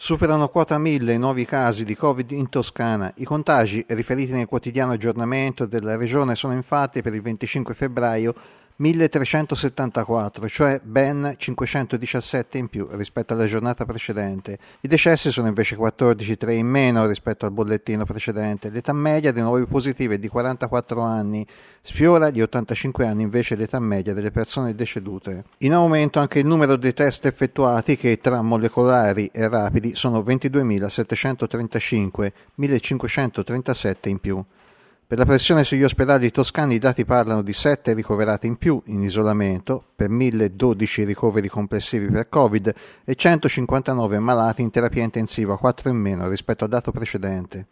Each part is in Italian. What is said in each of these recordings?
Superano quota 1000 i nuovi casi di Covid in Toscana. I contagi riferiti nel quotidiano aggiornamento della regione sono infatti per il 25 febbraio 1374, cioè ben 517 in più rispetto alla giornata precedente. I decessi sono invece 14, 3 in meno rispetto al bollettino precedente. L'età media dei nuovi positivi è di 44 anni, sfiora di 85 anni invece l'età media delle persone decedute. In aumento anche il numero dei test effettuati che tra molecolari e rapidi sono 22.735, 1.537 in più. Per la pressione sugli ospedali toscani i dati parlano di 7 ricoverati in più in isolamento, per 1012 ricoveri complessivi per Covid e 159 malati in terapia intensiva, 4 in meno rispetto al dato precedente.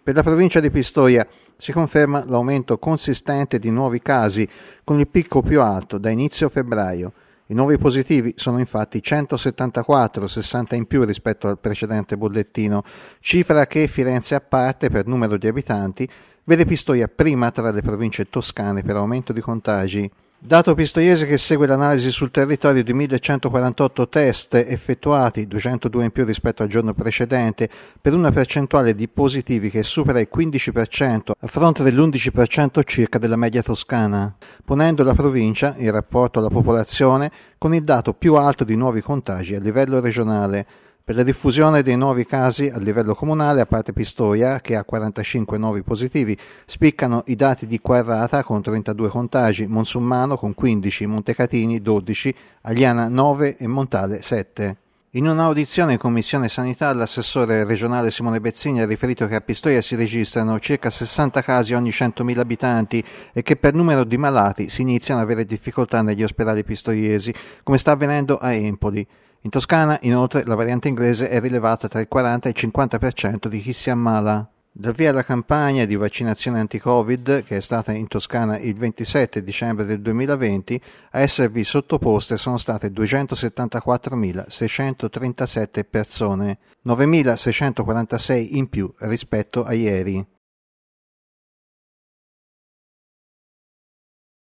Per la provincia di Pistoia si conferma l'aumento consistente di nuovi casi, con il picco più alto da inizio febbraio, i nuovi positivi sono infatti 174, 60 in più rispetto al precedente bollettino, cifra che Firenze a parte per numero di abitanti vede Pistoia prima tra le province toscane per aumento di contagi. Dato pistoiese che segue l'analisi sul territorio di 1148 test effettuati, 202 in più rispetto al giorno precedente, per una percentuale di positivi che supera il 15% a fronte dell'11% circa della media toscana, ponendo la provincia, in rapporto alla popolazione, con il dato più alto di nuovi contagi a livello regionale, per la diffusione dei nuovi casi a livello comunale, a parte Pistoia che ha 45 nuovi positivi, spiccano i dati di Quarrata con 32 contagi, Monsummano con 15, Montecatini 12, Agliana 9 e Montale 7. In un'audizione in Commissione Sanità l'assessore regionale Simone Bezzini ha riferito che a Pistoia si registrano circa 60 casi ogni 100.000 abitanti e che per numero di malati si iniziano ad avere difficoltà negli ospedali pistoiesi, come sta avvenendo a Empoli. In Toscana, inoltre, la variante inglese è rilevata tra il 40 e il 50% di chi si ammala. Dal via alla campagna di vaccinazione anti-Covid, che è stata in Toscana il 27 dicembre del 2020, a esservi sottoposte sono state 274.637 persone, 9.646 in più rispetto a ieri.